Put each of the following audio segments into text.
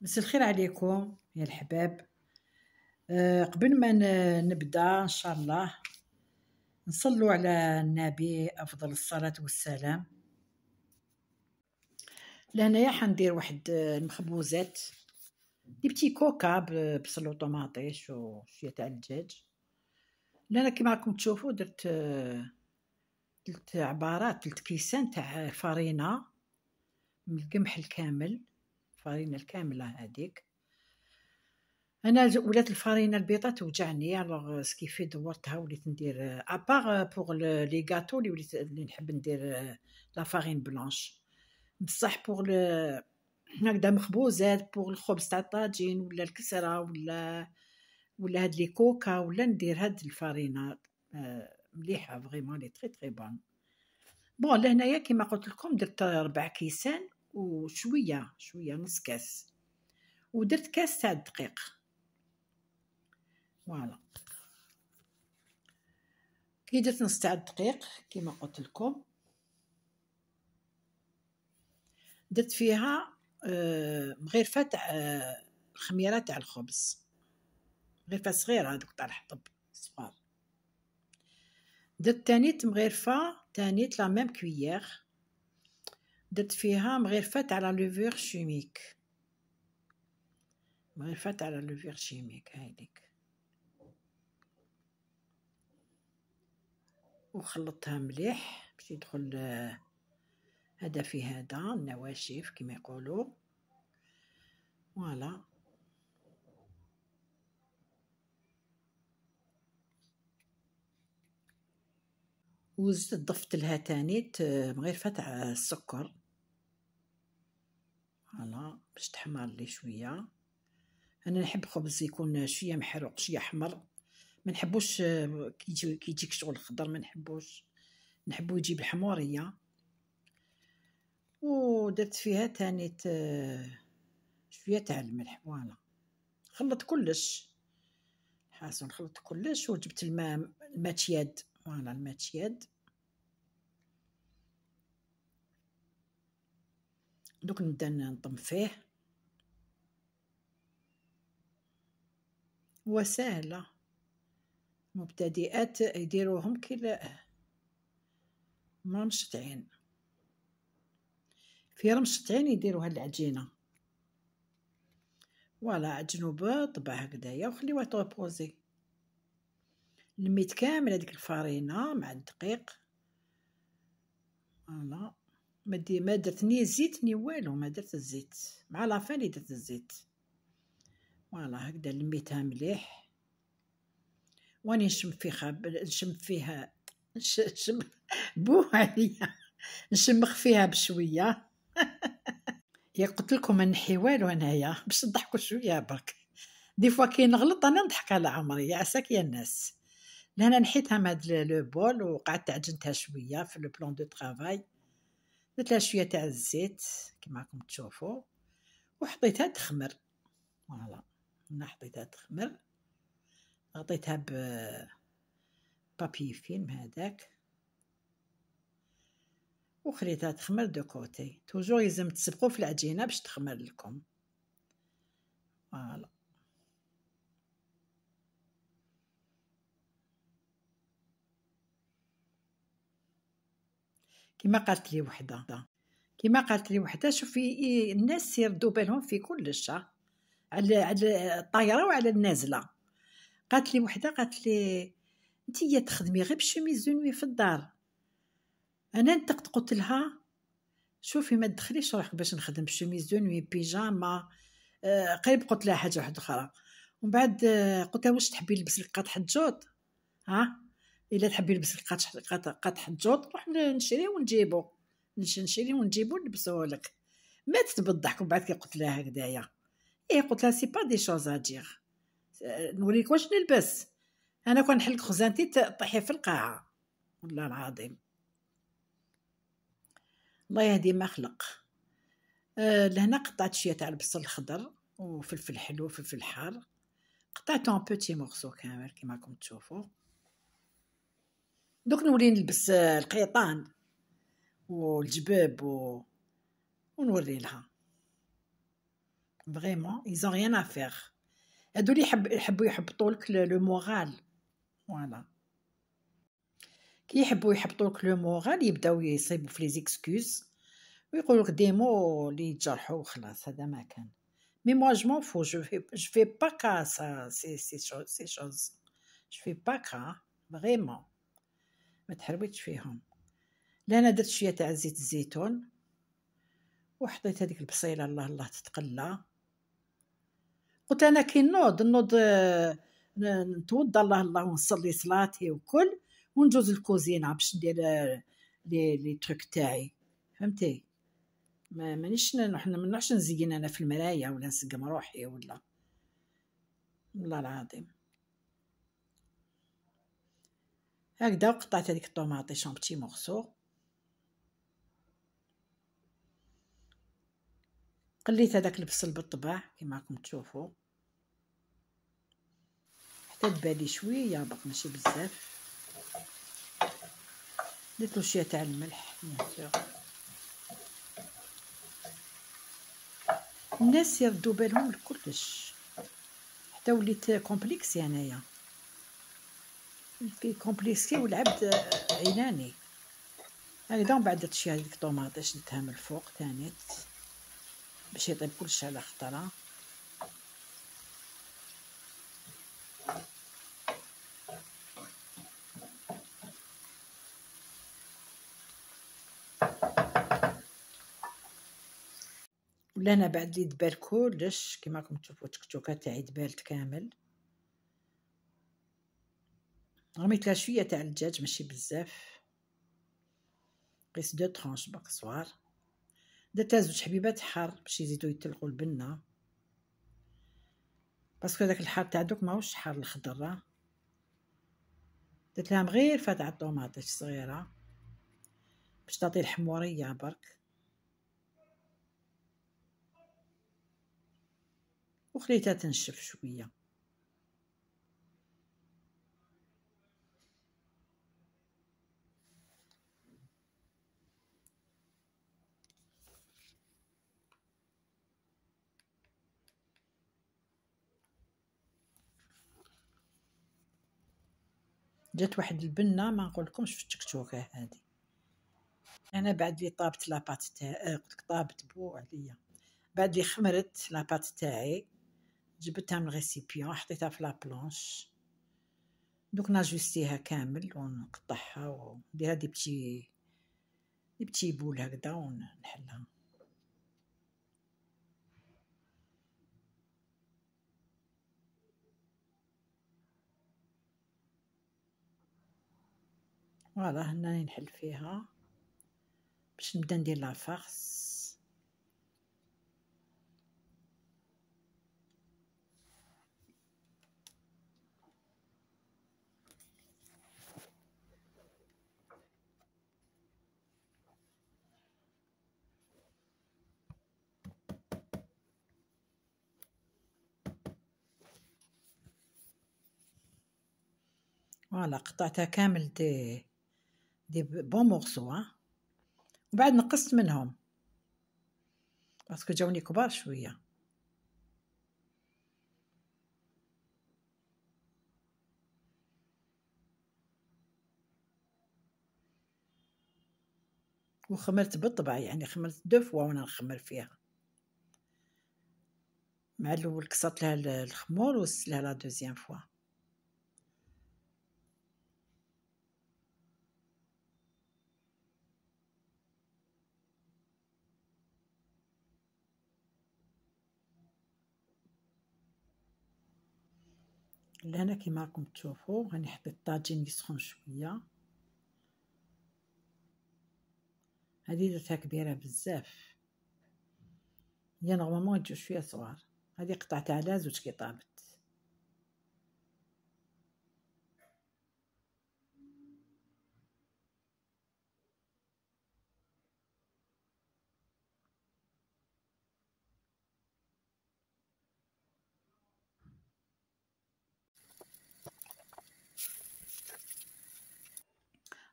مساء الخير عليكم يا الحباب آه، قبل ما نبدا ان شاء الله نصلوا على النبي افضل الصلاه والسلام لهنايا حندير واحد آه، المخبوزات دي بتي كوكا بصل وطماطيش وشويه تاع الدجاج لانا كيما راكم تشوفوا درت آه، تلت عبارات تلت كيسان تاع فرينه من القمح الكامل الفارينة الكامله هذيك انا ولات الفارينة البيضاء توجعني الوغ سكيفي دورتها وليت ندير ابار بوغ لي غاتو اللي وليت اللي نحب ندير لا فارين بلانش بصح بوغ هكذا مخبوزات بوغ الخبز تاع الطاجين ولا الكسره ولا ولا هاد لي كوكا ولا ندير هاد الفارينة آه، مليحه فغيمون لي تري تري بون بون لهنايا كيما قلت لكم درت ربع كيسان وشويه شويه نص كاس ودرت كاس تاع الدقيق فوالا كي درت نص تاع الدقيق كيما قلت لكم درت فيها مغرفه آه، تاع آه، الخميره تاع الخبز مغرفه صغيره هذوك تاع الحطب صفار درت تانيت مغرفه تانيت لا ميم كويير درت فيها مغرفات على لا لوفور شيميك مغرفات على لا لوفور شيميك هايديك وخلطتها مليح باش يدخل آه، هذا في هذا النواشف كما يقولوا فوالا وزدت ضفت لها تاني مغرفه تاع السكر فوالا باش تحمر لي شويه انا نحب خبز يكون شويه محروق شويه حمر ما نحبوش كي يجيك شغل خضر ما نحبوش نحبو يجي بالحموريه ودرت فيها تاني شويه تاع الملح فوالا خلط كلش حاسون خلط كلش وجبت الماء الماتياد فوالا الماتياد دوك نبدا نطم فيه وسهلة مبتدئات يديروهم كلا مرمشت عين في عين يديروا العجينة فوالا عجنوا بطبع هكدايا وخليوها تربوزي لميت كامل هذيك الفرينة مع الدقيق فوالا ما دي ما درت ني زيت ني والو ما درت الزيت مع لافان اللي درت الزيت فوالا هكذا لميتها مليح واني نشم فيها نشم فيها نشم بو عليا نشمخ فيها بشويه يا قلت لكم ما نحي والو انايا باش نضحكوا شويه برك دي فوا كي نغلط انا نضحك على عمري يا عساك يا الناس لهنا نحيتها مع لو بول وقعدت عجنتها شويه في لو بلون دو ترافاي درت لها شويه تاع الزيت كما راكم تشوفوا وحطيتها تخمر فوالا هنا حطيتها تخمر غطيتها ب بابي فيلم هذاك وخليتها تخمر دو كوتي توجور لازم تسبقوا في العجينه باش تخمر لكم فوالا كما قالت لي وحده كما قالت لي وحده شوفي الناس يردوا بالهم في كل على على الطايره وعلى النازله قالت لي وحده قالت لي انت تخدمي غير بشميز نوي في الدار انا انتقت قلت لها شوفي ما تدخليش روحك باش نخدم بشميز نوي بيجاما آه، قريب قلت لها حاجه واحده اخرى ومن بعد آه، قلت لها واش تحبي نلبس لك قطعه جوط ها الا تحبي لبس قطح قطح الجوط نروح نشري ونجيبو نشري ونجيبو نلبسوه لك ماتت بالضحك ومن بعد كي قلت لها هكذايا اي قلت لها سي با دي شوز ادير نوريك واش نلبس انا كون نحلق خزانتي طيحي في القاعه والله العظيم الله يهدي ما خلق آه، لهنا قطعت شويه تاع البصل الخضر وفلفل حلو وفلفل حار قطعته ان بوتي مورسو كامل كيما راكم تشوفوا دوك نولي نلبس القيطان والجباب و... ونوري لها فريمون ايزون ريان افير هادو لي يحب يحبوا يحبطوا لك لو مورال فوالا كي يحبوا يحبطوا لك لو مورال يبداو يصيبوا في لي زيكسكوز ويقولوا لك دي مو اللي يتجرحوا وخلاص هذا ما كان مي موا جو مون فو جو في جو في با كا سا سي سي شوز سي شوز جو في با كا فريمون ما تحربتش فيهم لأنا درت شوية تاع زيت الزيتون وحطيت هذيك البصيله الله الله تتقلى قلت انا كي نوض نوض نتوضى الله الله ونصلي صلاتي وكل ونجوز الكوزينه باش ندير لي لي تروك تاعي فهمتي ما مانيش نحن ما نعرفش نزين انا في المرايا ولا نسقم روحي ولا والله العظيم هكذا وقطعت هذيك الطوماطيشون بتي مغسو قليت هذاك البصل بالطبع كما راكم تشوفوا حتى تبالي شويه باق ماشي بزاف درت له شويه تاع الملح بيان الناس يردوا بالهم لكلش حتى وليت كومبليكسي انايا يعني في كومبليسي والعبد آه، عيناني هكذا من بعد تشي هذيك الطوماطه شدتها من الفوق ثاني باش يطيب كلش على خطره ولا انا بعد لي دبال كلش كيما راكم تشوفوا التكتوكه تاعي دبالت كامل رميت لها شويه تاع الدجاج ماشي بزاف قيس دو طرونش بقصوار درت زوج حبيبات حار باش يزيدو يتلقو البنه باسكو داك الحار تاع دوك ماهوش حار الخضر درت لها غير فتعه طوماطيش صغيره باش تعطي الحموريه برك وخليتها تنشف شويه جات واحد البنه ما نقولكمش في التكتوكه هذه انا بعد لي طابت لاباط تاعي آه، قلت لك طابت بو عليا بعد لي خمرت لاباط تاعي جبتها من الغيسيبيون حطيتها في لابلونش دوك ناجوستيها كامل ونقطعها وندير هادي بتي دي بتي بول هكذا ونحلها فوالا هنا نحل فيها باش نبدا ندير لا فارس فوالا قطعتها كامل دي دي بون مورسو ها وبعد نقصت منهم باسكو جاوني كبار شويه وخمرت بالطبع يعني خمرت دو فوا وانا نخمر فيها مع الاول كسرت لها الخمور وسلها لا دوزيام فوا لهنا كيما راكم تشوفوا غنحط الطاجين يسخن شويه هذه درتها كبيره بزاف هي نورمالمون تجي شويه صغار هذه قطعتها على زوج كي طابت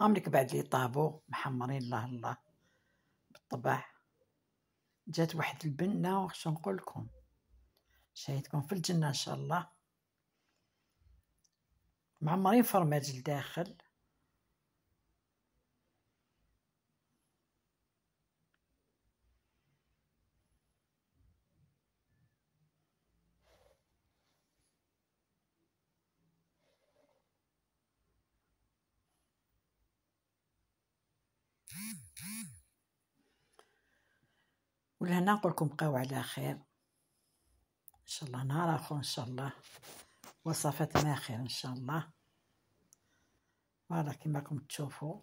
هم لك بعد لي طابو محمرين الله الله بالطبع جات واحد البنة وش نقول لكم شاهدكم في الجنة إن شاء الله معمرين فرماج الداخل ولهنا نقول لكم بقاو على خير ان شاء الله نهار اخر ان شاء الله وصفات ما خير ان شاء الله فوالا كما راكم تشوفوا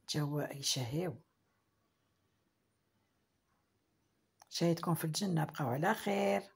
الجو يشهيو شاهدكم في الجنه بقاو على خير